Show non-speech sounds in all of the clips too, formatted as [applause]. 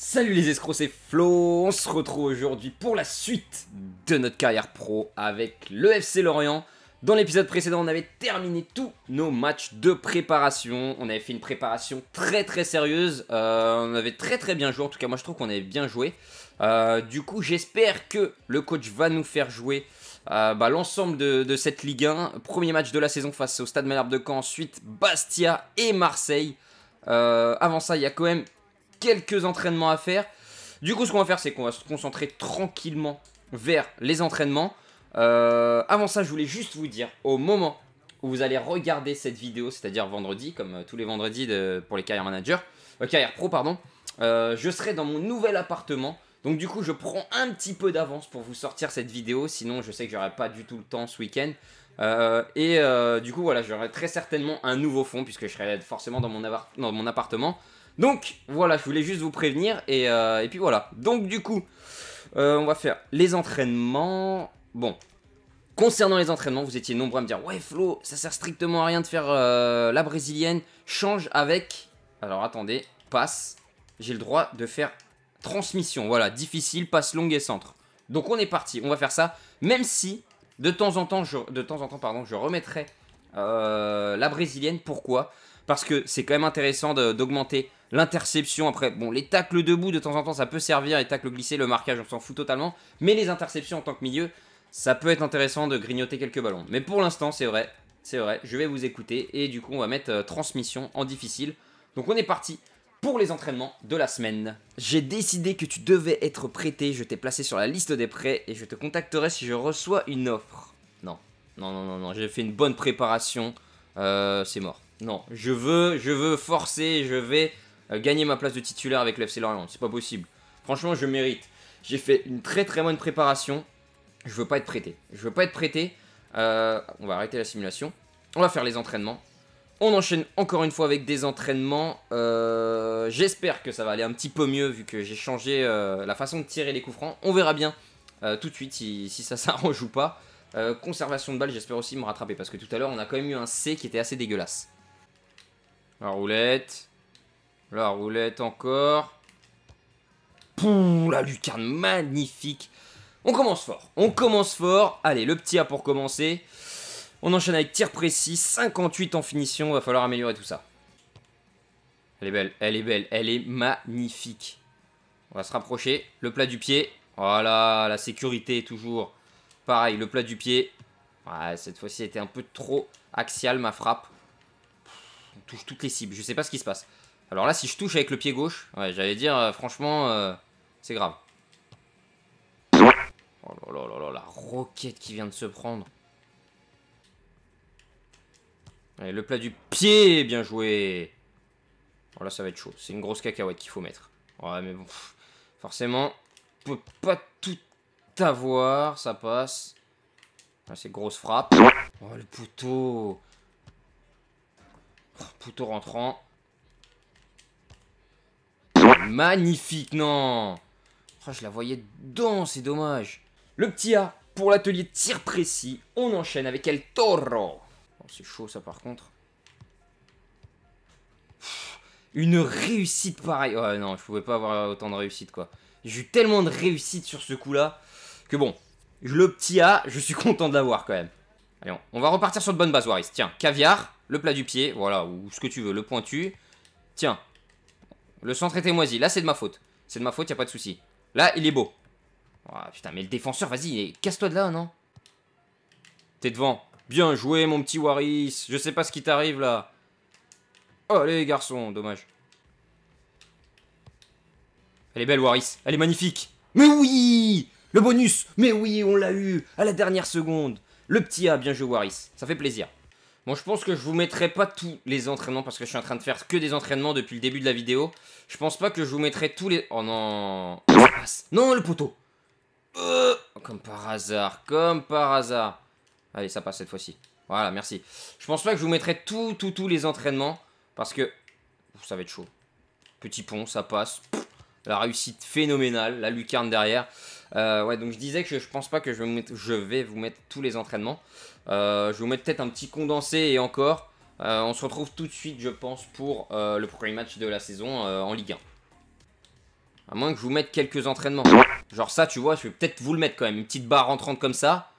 Salut les escrocs, c'est Flo, on se retrouve aujourd'hui pour la suite de notre carrière pro avec le FC Lorient. Dans l'épisode précédent, on avait terminé tous nos matchs de préparation, on avait fait une préparation très très sérieuse, euh, on avait très très bien joué, en tout cas moi je trouve qu'on avait bien joué. Euh, du coup j'espère que le coach va nous faire jouer euh, bah, l'ensemble de, cette Ligue 1. Premier match de la saison face au Stade Malherbe de Caen, ensuite Bastia et Marseille. avant ça, il y a quand même quelques entraînements à faire. Du coup, ce qu'on va faire, c'est qu'on va se concentrer tranquillement vers les entraînements. Euh, avant ça, je voulais juste vous dire, au moment où vous allez regarder cette vidéo, c'est-à-dire vendredi, comme euh, tous les vendredis pour les carrières managers, euh, carrière pro, pardon, je serai dans mon nouvel appartement. Donc du coup, je prends un petit peu d'avance pour vous sortir cette vidéo, sinon je sais que j'aurai pas du tout le temps ce week-end. et du coup, voilà, j'aurai très certainement un nouveau fond puisque je serai forcément dans mon, dans mon appartement. Donc voilà, je voulais juste vous prévenir et, euh, et puis voilà. Donc du coup, euh, on va faire les entraînements. Bon, concernant les entraînements, vous étiez nombreux à me dire ouais Flo, ça sert strictement à rien de faire euh, la brésilienne. Change avec. Alors attendez, passe. J'ai le droit de faire transmission. Voilà, difficile, passe longue et centre. Donc on est parti. On va faire ça, même si de temps en temps, je, de temps en temps, pardon, je remettrai euh, la brésilienne. Pourquoi Parce que c'est quand même intéressant d'augmenter l'interception. Après, bon, les tacles debout, de temps en temps, ça peut servir. Les tacles glissés, le marquage, on s'en fout totalement. Mais les interceptions en tant que milieu, ça peut être intéressant de grignoter quelques ballons. Mais pour l'instant, c'est vrai, c'est vrai, je vais vous écouter. Et du coup, on va mettre euh, transmission en difficile. Donc on est parti pour les entraînements de la semaine. J'ai décidé que tu devais être prêté, je t'ai placé sur la liste des prêts et je te contacterai si je reçois une offre. Non, non, non, non, j'ai fait une bonne préparation. Euh, c'est mort. Non, je veux, je veux forcer, je vais euh, gagner ma place de titulaire avec l'FC Lorient. C'est pas possible. Franchement, je mérite. J'ai fait une très très bonne préparation. Je veux pas être prêté. Je veux pas être prêté. Euh, on va arrêter la simulation. On va faire les entraînements. On enchaîne encore une fois avec des entraînements. J'espère que ça va aller un petit peu mieux vu que j'ai changé la façon de tirer les coups francs. On verra bien tout de suite si ça [laughs] s'arrange ou pas. Euh, conservation de balle, j'espère aussi me rattraper parce que tout à l'heure on a quand même eu un C qui était assez dégueulasse. La roulette. La roulette encore. Pouh, la lucarne magnifique. On commence fort. On commence fort. Allez, le petit A pour commencer. On enchaîne avec tir précis. 58 en finition. Va falloir améliorer tout ça. Elle est belle. Elle est belle. Elle est magnifique. On va se rapprocher. Le plat du pied. Voilà, la sécurité toujours. Pareil, le plat du pied. Ouais, cette fois-ci, était un peu trop axial ma frappe. on touche toutes les cibles. Je sais pas ce qui se passe. Alors là, si je touche avec le pied gauche, ouais, j'allais dire, euh, franchement, euh, c'est grave. Oh là là là là, la roquette qui vient de se prendre. Allez, le plat du pied, bien joué. Oh là, ça va être chaud. C'est une grosse cacahuète qu'il faut mettre. Ouais, mais bon, forcément, on peut pas tout voir, ça passe. Ah, c'est grosse frappe. Oh, le poteau. Oh, poteau rentrant. Magnifique, non oh, Je la voyais dedans, c'est dommage. Le petit A pour l'atelier tir précis. On enchaîne avec El Toro. Oh, c'est chaud, ça, par contre. Une réussite pareille. Oh non, je pouvais pas avoir autant de réussite, quoi. J'ai eu tellement de réussite sur ce coup-là que bon, le petit A, je suis [laughs] content de l'avoir quand même. Allez, on va repartir sur de bonnes bases, Waris. Tiens, caviar, le plat du pied, voilà, ou ce que tu veux, le pointu. Tiens, le centre était moisi. Là, c'est de ma faute. C'est de ma faute, y a pas de souci. Là, il est beau. Ah, putain, mais le défenseur, vas-y, casse-toi de là, non T'es devant. Bien joué, mon petit Waris. Je sais pas ce qui t'arrive, là. Oh, les garçons, dommage. Elle est belle, Waris. Elle est magnifique. Mais oui bonus Mais oui, on l'a eu À la dernière seconde Le petit A, bien joué Waris, ça fait plaisir. Bon, je pense que je vous mettrai pas tous les entraînements parce que je suis en train de faire que des entraînements depuis le début de la vidéo. Je pense pas que je vous mettrai tous les... Oh non Non, le poteau euh, Comme par hasard, comme par hasard. Allez, ça passe cette fois-ci. Voilà, merci. Je pense pas que je vous mettrai tout tous, tous les entraînements parce que... Ça va être chaud. Petit pont, ça passe. la réussite phénoménale, la lucarne derrière. Euh, ouais, donc je disais que je pense pas que je vais vous mettre, je vais vous mettre tous les entraînements. Euh, je vais vous mettre peut-être un petit condensé et encore. Euh, on se retrouve tout de suite, je pense, pour le premier match de la saison en Ligue 1. À moins que je vous mette quelques entraînements. Genre ça, tu vois, je vais peut-être vous le mettre quand même. Une petite barre entrante comme ça.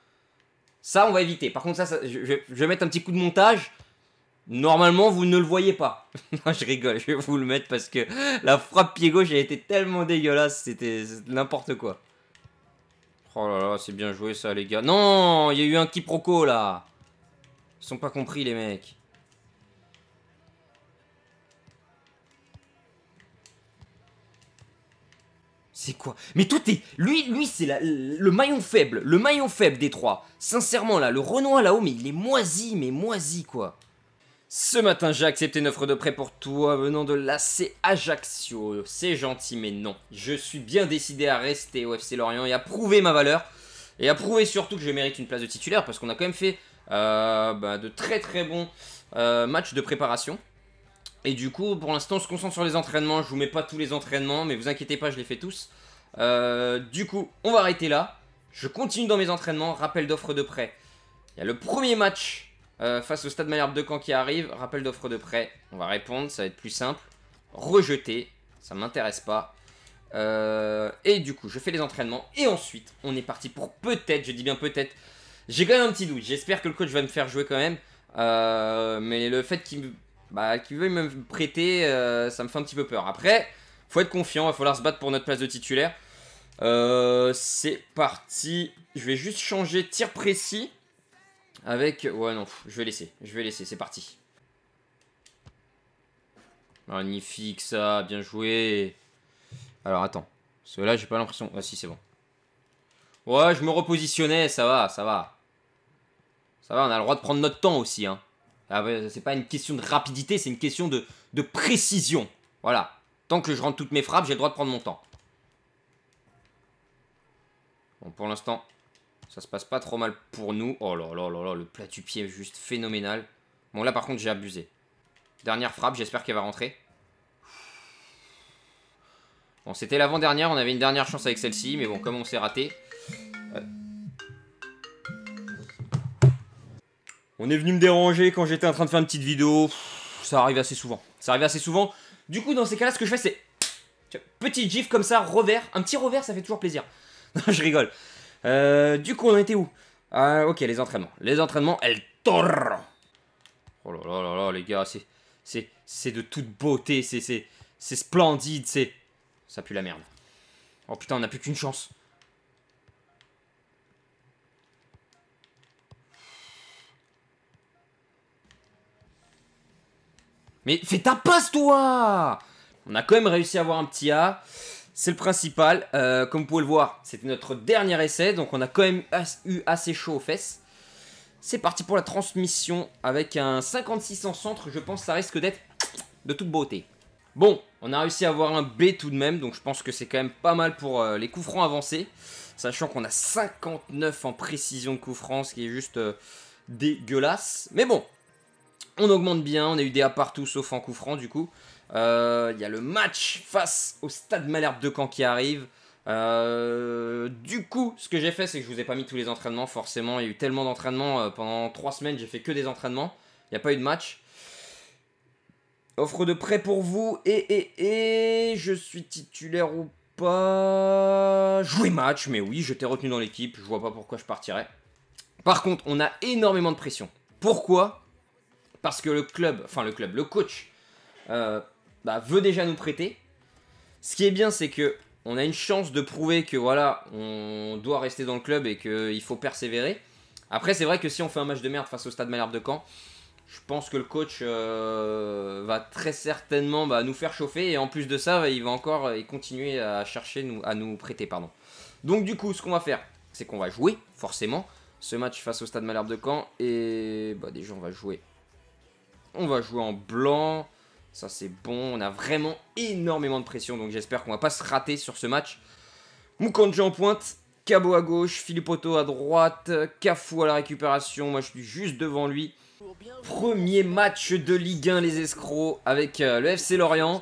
Ça, on va éviter. Par contre, ça, je, vais mettre un petit coup de montage. Normalement, vous ne le voyez pas. [laughs] je rigole, je vais vous le mettre parce que la frappe pied gauche a été tellement dégueulasse, c'était n'importe quoi. Oh là là, c'est bien joué ça, les gars. Non, il y a eu un quiproquo là. Ils sont pas compris, les mecs. C'est quoi Mais tout est... Lui, lui c'est le maillon faible, le maillon faible des trois. Sincèrement là, le Renoir là-haut, mais il est moisi, mais moisi quoi. Ce matin, j'ai accepté une offre de prêt pour toi venant de l'AC Ajaccio. C'est gentil, mais non. Je suis bien décidé à rester au FC Lorient et à prouver ma valeur. Et à prouver surtout que je mérite une place de titulaire parce qu'on a quand même fait euh, bah, de très très bons euh, matchs de préparation. Et du coup, pour l'instant, on se concentre sur les entraînements. Je vous mets pas tous les entraînements, mais vous inquiétez pas, je les fais tous. Euh, du coup, on va arrêter là. Je continue dans mes entraînements. Rappel d'offre de prêt. Il y a le premier match euh, face au Stade Malherbe de camp qui arrive, rappel d'offre de prêt. On va répondre, ça va être plus simple. rejeté, ça m'intéresse pas. Euh, et du coup, je fais les entraînements. Et ensuite, on est parti pour peut-être, je dis bien peut-être. J'ai quand même un petit doute. J'espère que le coach va me faire jouer quand même. Euh, mais le fait qu'il bah, veuille me prêter, ça me fait un petit peu peur. Après, faut être confiant, il va falloir se battre pour notre place de titulaire. C'est parti. Je vais juste changer tir précis. Avec... Ouais, non, je vais laisser. Je vais laisser, c'est parti. Magnifique, ça. Bien joué. Alors, attends. ceux-là j'ai pas l'impression... Ah, si, c'est bon. Ouais, je me repositionnais. Ça va, ça va. Ça va, on a le droit de prendre notre temps aussi. Hein. Ah, c'est pas une question de rapidité, c'est une question de, de précision. Voilà. Tant que je rentre toutes mes frappes, j'ai le droit de prendre mon temps. Bon, pour l'instant, ça se passe pas trop mal pour nous. Oh là là là là, le plat du pied est juste phénoménal. Bon, là par contre, j'ai abusé. Dernière frappe, j'espère qu'elle va rentrer. Bon, c'était l'avant-dernière, on avait une dernière chance avec celle-ci, mais bon, comme on s'est raté... Euh. On est venu me déranger quand j'étais en train de faire une petite vidéo. Ça arrive assez souvent. Ça arrive assez souvent. Du coup, dans ces cas-là, ce que je fais, c'est... Petit gif comme ça, revers. Un petit revers, ça fait toujours plaisir. [laughs] Non, je rigole. Euh, du coup, on était où ah, ok, les entraînements. Les entraînements, elles torrent. Oh là là là là, les gars, c'est. C'est, de toute beauté, c'est, c'est, c'est splendide, c'est. Ça pue la merde. Oh putain, on n'a plus qu'une chance. Mais fais ta passe, toi On a quand même réussi à avoir un petit A. C'est le principal. Euh, comme vous pouvez le voir, c'était notre dernier essai, donc on a quand même eu assez chaud aux fesses. C'est parti pour la transmission avec un 56 en centre. Je pense que ça risque d'être de toute beauté. Bon, on a réussi à avoir un B tout de même, donc je pense que c'est quand même pas mal pour euh, les coups francs avancés. Sachant qu'on a 59 en précision de coups francs, ce qui est juste euh, dégueulasse. Mais bon, on augmente bien, on a eu des A partout sauf en coups francs du coup. Il euh, y a le match face au Stade Malherbe de Caen qui arrive. Euh, du coup, ce que j'ai fait, c'est que je vous ai pas mis tous les entraînements, forcément. Il y a eu tellement d'entraînements. Euh, pendant 3 semaines, j'ai fait que des entraînements. Il n'y a pas eu de match. Offre de prêt pour vous. Et, et, et, je suis titulaire ou pas Jouer match, mais oui, j'étais retenu dans l'équipe. Je vois pas pourquoi je partirais. Par contre, on a énormément de pression. Pourquoi Parce que le club, enfin le club, le coach, euh, bah, veut déjà nous prêter. Ce qui est bien, c'est que on a une chance de prouver que voilà, on doit rester dans le club et qu'il faut persévérer. Après, c'est vrai que si on fait un match de merde face au Stade Malherbe de Caen, je pense que le coach euh, va très certainement bah, nous faire chauffer et en plus de ça, il va encore euh, et continuer à chercher nous, à nous prêter, pardon. Donc du coup, ce qu'on va faire, c'est qu'on va jouer forcément ce match face au Stade Malherbe de Caen et bah déjà on va jouer. On va jouer en blanc. Ça, c'est bon. On a vraiment énormément de pression, donc j'espère qu'on va pas se rater sur ce match. Mukandji en pointe, Cabo à gauche, Otto à droite, Cafou à la récupération. Moi, je suis juste devant lui. Premier match de Ligue 1, les escrocs, avec euh, le FC Lorient.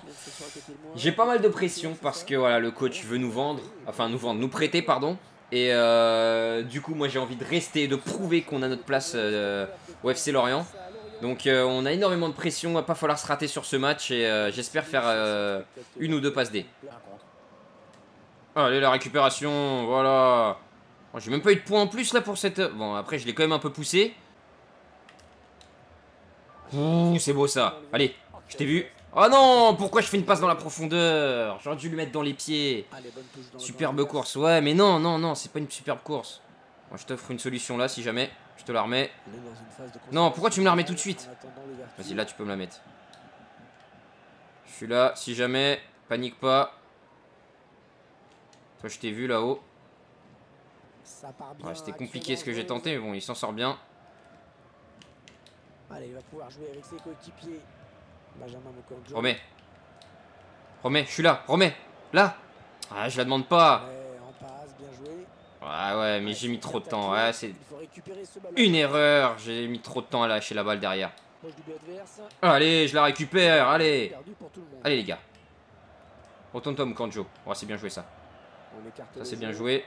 J'ai pas mal de pression parce que voilà, le coach veut nous vendre, enfin nous vendre, nous prêter, pardon. Et euh, du coup, moi j'ai envie de rester, de prouver qu'on a notre place euh, au FC Lorient. Donc euh, on a énormément de pression, va pas falloir se rater sur ce match et euh, j'espère faire euh, une ou deux passes D. Allez la récupération, voilà. Oh, j'ai même pas eu de points en plus là pour cette... Bon après je l'ai quand même un peu poussé. c'est beau ça. Allez, je t'ai vu. Oh non, pourquoi je fais une passe dans la profondeur J'aurais dû lui mettre dans les pieds. Superbe course, ouais mais non, non, non, c'est pas une superbe course. Moi je t'offre une solution là si jamais. Je te la remets. Non, pourquoi tu me la remets tout de suite Vas-y, là, tu peux me la mettre. Je suis là, si jamais, panique pas. Toi, je t'ai vu là-haut. C'était compliqué ce que j'ai tenté, mais bon, il s'en sort bien. Allez, il va pouvoir jouer avec ses coéquipiers. Remets. Remets, je suis là, remets. Là. Ah, je la demande pas. Ah ouais, mais j'ai mis trop de temps. Ouais, c'est une erreur. J'ai mis trop de temps à lâcher la balle derrière. Allez, je la récupère. Allez. Allez, les gars. Retourne-toi, Mukanjo. Ouais, oh, c'est bien joué, ça. Ça, c'est bien joué.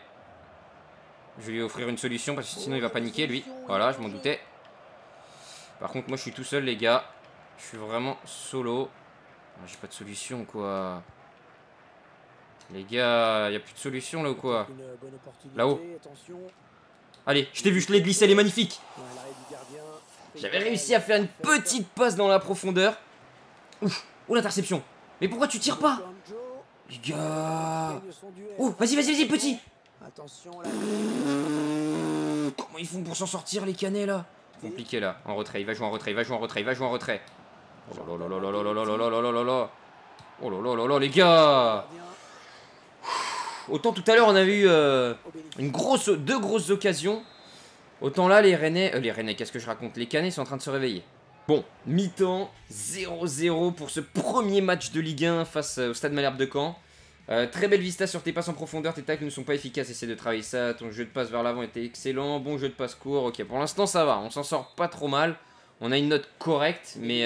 Je vais lui offrir une solution parce que sinon, il va oh, paniquer, lui. Voilà, je m'en doutais. Par contre, moi, je suis tout seul, les gars. Je suis vraiment solo. Ah, j'ai pas de solution, quoi. Les gars, y a plus de solution là ou quoi Là-haut. Allez, je t'ai vu, je l'ai glissé, elle est magnifique. J'avais réussi à faire une petite passe dans la profondeur. Ouf, oh l'interception. Mais pourquoi tu tires pas Les gars. Oh, vas-y, vas-y, vas-y, petit. Comment ils font pour s'en sortir les canets là Compliqué là, en retrait, il va jouer en retrait, il va jouer en retrait, il va jouer en retrait. Oh la là là là là là là là là là là là là. Oh là là là là les gars. Autant tout à l'heure, on a eu euh, une grosse, deux grosses occasions. Autant là, les Rennais... Euh, les Rennais, qu'est-ce que je raconte Les Canets sont en train de se réveiller. Bon, mi-temps, 0-0 pour ce premier match de Ligue 1 face euh, au Stade Malherbe de Caen. très belle vista sur tes passes en profondeur, tes tacles ne sont pas efficaces, essaie de travailler ça, ton jeu de passe vers l'avant était excellent, bon jeu de passe court, ok, pour l'instant ça va, on s'en sort pas trop mal, on a une note correcte, mais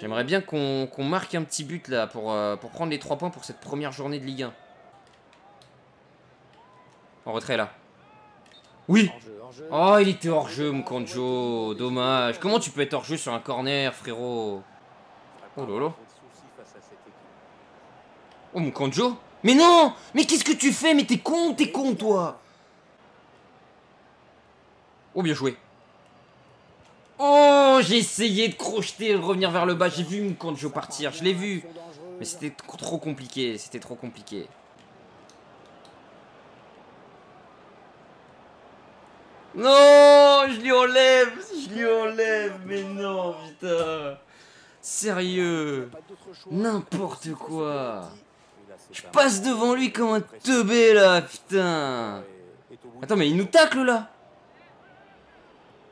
j'aimerais bien qu'on marque un petit but là pour, pour prendre les 3 points pour cette première journée de Ligue 1. En retrait là. Oui Oh, il était hors jeu, mon Dommage. Comment tu peux être hors jeu sur un corner, frérot Oh lolo. Oh, mon Kanjo Mais non Mais qu'est-ce que tu fais Mais t'es con, t'es con, toi Oh, bien joué. Oh, j'ai essayé de crocheter, de revenir vers le bas. J'ai vu mon partir, je l'ai vu. Mais c'était trop compliqué, c'était trop compliqué. Non, je lui enlève, je lui enlève, mais non, putain. Sérieux, n'importe quoi. Je passe devant lui comme un teubé là, putain. Attends, mais il nous tacle là.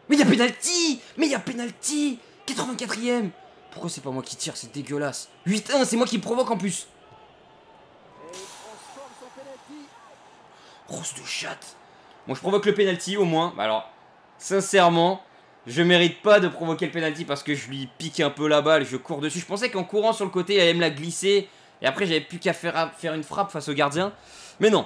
Mais il y a pénalty, mais il y a pénalty. 84ème. Pourquoi c'est pas moi qui tire, c'est dégueulasse. 8-1, c'est moi qui provoque en plus. Rose de chatte. Bon, je provoque le penalty au moins. Bah, alors, sincèrement, je mérite pas de provoquer le penalty parce que je lui pique un peu la balle, je cours dessus. Je pensais qu'en courant sur le côté, Elle allait me la glisser. Et après, j'avais plus qu'à faire, faire, une frappe face au gardien. Mais non.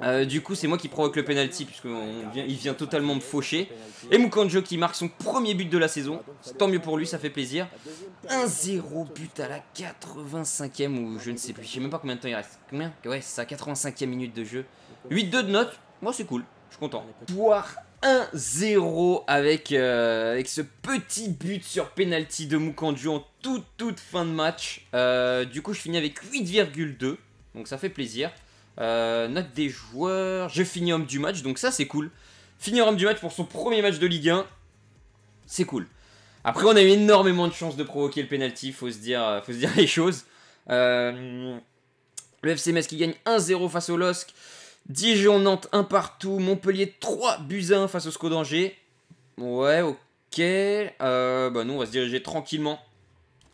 Bah, euh, du coup, c'est moi qui provoque le penalty puisqu'il vient totalement me faucher. Et Mukanjo qui marque son premier but de la saison. Ah, Tant mieux pour lui, ça fait plaisir. 1-0 but à la 85e ou je ne sais plus. Je sais même pas combien de temps il reste. Combien Ouais, c'est à 85e minute de jeu. 8-2 de note. Moi, c'est cool. Je suis content. Voir 1-0 avec, euh, avec ce petit but sur penalty de Mukanju en toute, toute fin de match. Euh, du coup, je finis avec 8,2. Donc, ça fait plaisir. Euh, note des joueurs. Je finis homme du match. Donc, ça, c'est cool. Finir homme du match pour son premier match de Ligue 1. C'est cool. Après, on a eu énormément de chances de provoquer le penalty. Faut se dire, faut se dire les choses. le FC Metz qui gagne 1-0 face au LOSC. Dijon-Nantes un partout. Montpellier 3 buts 1 face au SCO Ouais, ok. Euh, bah nous, on va se diriger tranquillement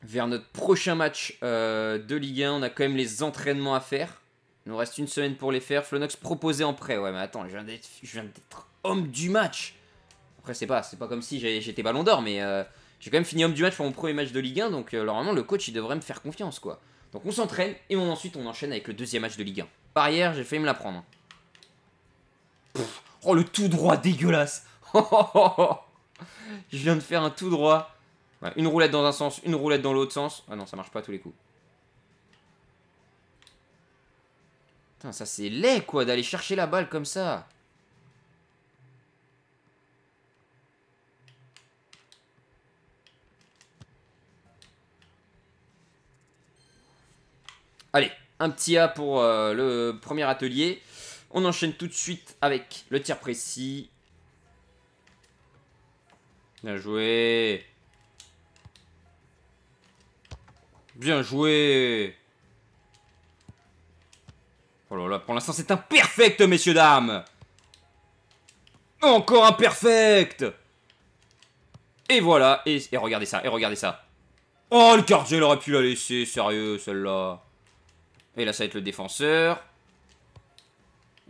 vers notre prochain match euh, de Ligue 1. On a quand même les entraînements à faire. Il nous reste une semaine pour les faire. Flonox proposé en prêt. Ouais, mais attends, je viens d'être homme du match. Après, c'est pas, pas comme si j'étais ballon d'or, mais euh, j'ai quand même fini homme du match pour mon premier match de Ligue 1. Donc, normalement, le coach, il devrait me faire confiance, quoi. Donc, on s'entraîne et on, ensuite, on enchaîne avec le deuxième match de Ligue 1 barrière, j'ai failli me la prendre. oh, le tout droit dégueulasse [laughs] oh, oh, oh, Je viens de faire un tout droit. une roulette dans un sens, une roulette dans l'autre sens. Ah non, ça marche pas tous les coups. Putain, ça c'est laid, quoi, d'aller chercher la balle comme ça. Allez un petit A pour euh, le premier atelier. On enchaîne tout de suite avec le tir précis. Bien joué. Bien joué. Oh là là, pour l'instant c'est imperfect, messieurs, dames. Encore imperfect. Et voilà, et, regardez ça, et regardez ça. Oh, le quartier, il aurait pu la laisser, sérieux, celle-là. Et là, ça va être le défenseur.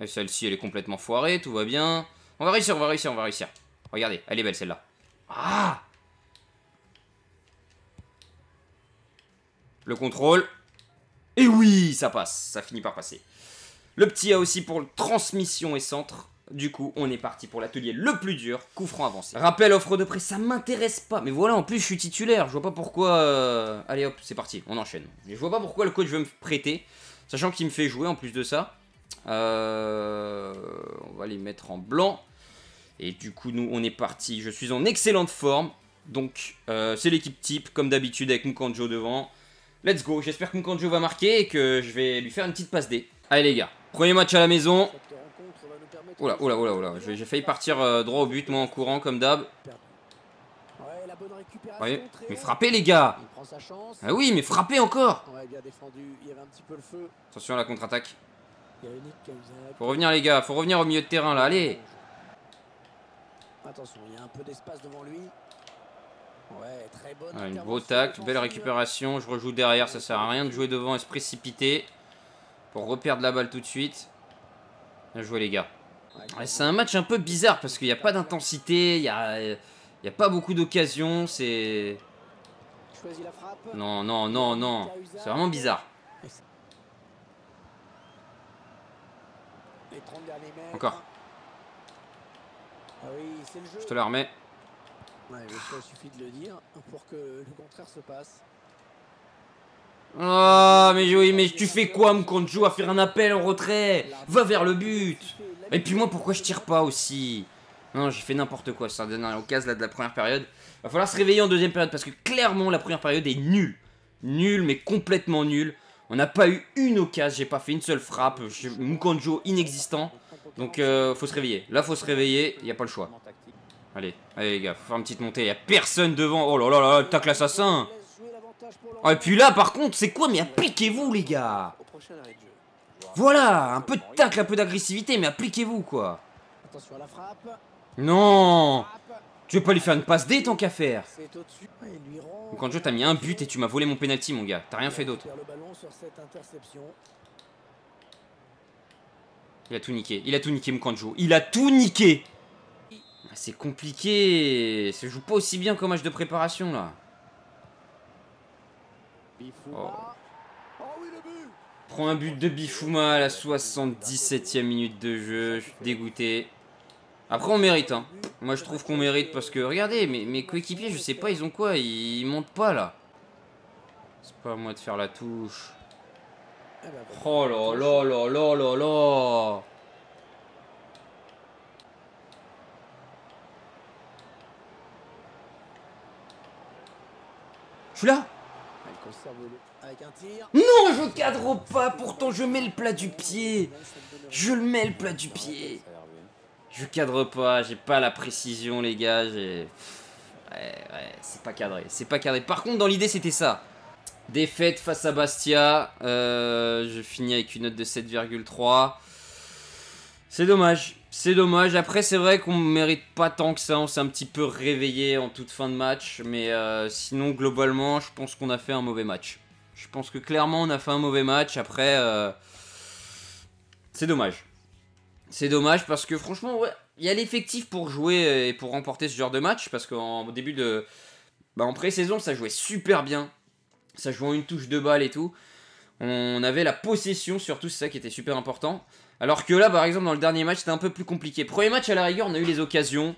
Et celle-ci, elle est complètement foirée, tout va bien. On va réussir, on va réussir, on va réussir. Regardez, elle est belle celle-là. Ah Le contrôle. Et oui, ça passe, ça finit par passer. Le petit A aussi pour transmission et centre. Du coup, on est parti pour l'atelier le plus dur, coup franc avancé. Rappel, offre de prêt, ça m'intéresse pas. Mais voilà, en plus, je suis titulaire. Je vois pas pourquoi... Euh, allez hop, c'est parti, on enchaîne. je vois pas pourquoi le coach veut me prêter, sachant qu'il me fait jouer en plus de ça. Euh, on va les mettre en blanc. Et du coup, nous, on est parti. Je suis en excellente forme. Donc, euh, c'est l'équipe type, comme d'habitude, avec Mukanjo devant. Let's go. J'espère que Mukanjo va marquer et que je vais lui faire une petite passe D. Allez, les gars. Premier match à la maison. Oula, oula, oula, J'ai failli partir euh, droit au but, moi, en courant, comme d'hab. Mais frappez, les gars Ah oui, mais frappez encore Attention à la contre-attaque. Faut revenir, les gars. Faut revenir au milieu de terrain, là. Allez Attention, il y a un peu d'espace devant lui. une beau tact, belle récupération. Je rejoue derrière, ça sert à rien de jouer devant et se précipiter pour reperdre la balle tout de suite. Bien joué les gars. C'est un match un peu bizarre parce qu'il n'y a pas d'intensité, il n'y a, pas beaucoup d'occasions, c'est... Non, non, non, non. C'est vraiment bizarre. Encore. Ah Je te la remets. Ah, mais oui, mais tu fais quoi, me compte à faire un appel en retrait Va vers le but et puis moi, pourquoi je tire pas aussi Non, j'ai fait n'importe quoi ça donne dernière occasion là, de la première période. Va falloir se réveiller en deuxième période parce que clairement, la première période est nulle. Nulle, mais complètement nulle. On n'a pas eu une occasion, j'ai pas fait une seule frappe. Mukanjo inexistant. Donc, euh, faut se réveiller. Là, faut se réveiller, il n'y a pas le choix. Allez, allez les gars, faut faire une petite montée. Il a personne devant. Oh là là là, tacle assassin. Ah, et puis là, par contre, c'est quoi Mais appliquez-vous, les gars voilà Un peu de tacle, un peu d'agressivité, mais appliquez-vous, quoi. Non Tu veux pas lui faire une passe D tant qu'à faire Donc t'as mis un but et tu m'as volé mon penalty, mon gars. T'as rien fait d'autre. Il a tout niqué, il a tout niqué Mkanjo, il a tout niqué ah, C'est compliqué, ça joue pas aussi bien qu'au match de préparation là. Oh prend un but de Bifouma à la 77e minute de jeu. Je suis dégoûté. Après, on mérite. Hein. Moi, je trouve qu'on mérite parce que, regardez, mes, mes coéquipiers, je sais pas, ils ont quoi ils, montent pas, là. C'est pas à moi de faire la touche. Oh là là là là là là Je suis là non, je cadre pas, pourtant je mets le plat du pied. Je le mets le plat du pied. Je cadre pas, j'ai pas la précision les gars, ouais, c'est pas cadré, c'est pas cadré. Par contre, dans l'idée, c'était ça. Défaite face à Bastia, euh, je finis avec une note de 7,3. C'est dommage. C'est dommage. Après, c'est vrai qu'on mérite pas tant que ça. On s'est un petit peu réveillé en toute fin de match. Mais euh, sinon, globalement, je pense qu'on a fait un mauvais match. Je pense que clairement, on a fait un mauvais match. Après, euh, c'est dommage. C'est dommage parce que franchement, ouais, il y a l'effectif pour jouer et pour remporter ce genre de match. Parce qu'en début de. Bah, en pré-saison, ça jouait super bien. Ça jouait en une touche de balle et tout. On avait la possession, surtout, c'est ça qui était super important. Alors que là, par exemple, dans le dernier match, c'était un peu plus compliqué. Premier match, à la rigueur, on a eu les occasions.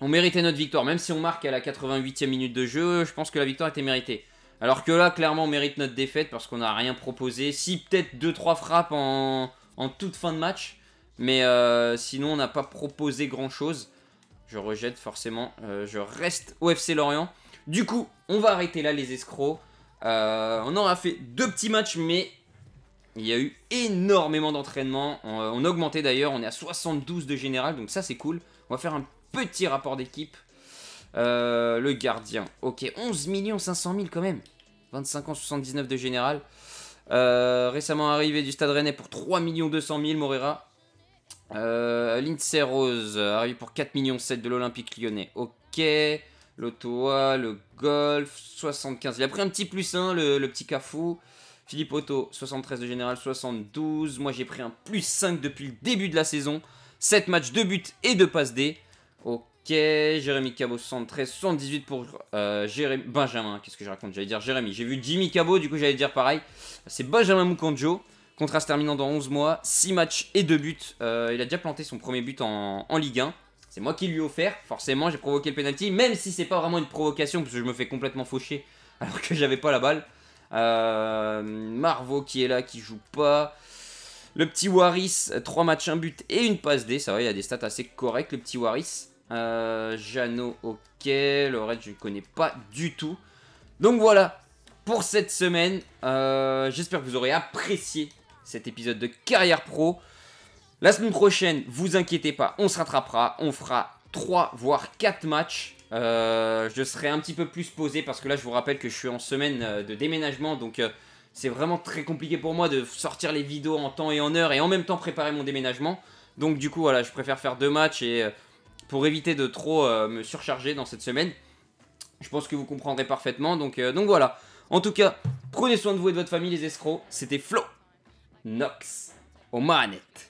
On méritait notre victoire. Même si on marque à la 88e minute de jeu, je pense que la victoire était méritée. Alors que là, clairement, on mérite notre défaite parce qu'on n'a rien proposé. Si, peut-être 2-3 frappes en, toute fin de match. Mais euh, sinon, on n'a pas proposé grand-chose. Je rejette forcément. Euh, je reste au FC Lorient. Du coup, on va arrêter là les escrocs. Euh, on aura fait deux petits matchs, mais il y a eu énormément d'entraînement. On, augmentait euh, a augmenté d'ailleurs. On est à 72 de général. Donc ça, c'est cool. On va faire un petit rapport d'équipe. Euh, le gardien. Ok, 11 500 000 quand même. 25 ans, 79 de général. Euh, récemment arrivé du Stade Rennais pour 3 200 000 Morera. Euh, Rose, arrivé pour 4 millions 7 de l'Olympique Lyonnais. Ok. L'Ottawa, le golf, 75. Il a pris un petit plus 1, le, petit Cafou. Philippe Otto, 73 de général, 72. Moi, j'ai pris un plus 5 depuis le début de la saison. 7 matchs, 2 buts et 2 passes D. Ok, Jérémy Cabot, 73, 78 pour euh, Jérémy... Benjamin. Qu'est-ce que je raconte J'allais dire Jérémy. J'ai vu Jimmy Cabot, du coup, j'allais dire pareil. C'est Benjamin Mukanjo. Contraste terminant dans 11 mois, 6 matchs et 2 buts. Euh, il a déjà planté son premier but en, en Ligue 1. C'est moi qui lui ai offert, forcément, j'ai provoqué le penalty, même si c'est pas vraiment une provocation, parce que je me fais complètement faucher alors que j'avais pas la balle. Euh, Marvo qui est là, qui joue pas. Le petit Waris, 3 matchs, 1 but et une passe D. Ça va, il a des stats assez correctes, le petit Waris. Euh, Jano ok. Le je ne connais pas du tout. Donc voilà pour cette semaine. Euh, j'espère que vous aurez apprécié cet épisode de Carrière Pro. La semaine prochaine, vous inquiétez pas, on se rattrapera. On fera 3 voire 4 matchs. Euh, je serai un petit peu plus posé parce que là, je vous rappelle que je suis en semaine euh, de déménagement, donc euh, c'est vraiment très compliqué pour moi de sortir les vidéos en temps et en heure et en même temps préparer mon déménagement. Donc du coup, voilà, je préfère faire deux matchs et pour éviter de trop me surcharger dans cette semaine. Je pense que vous comprendrez parfaitement, donc, donc voilà. En tout cas, prenez soin de vous et de votre famille, les escrocs. C'était Flo, Nox, Au manette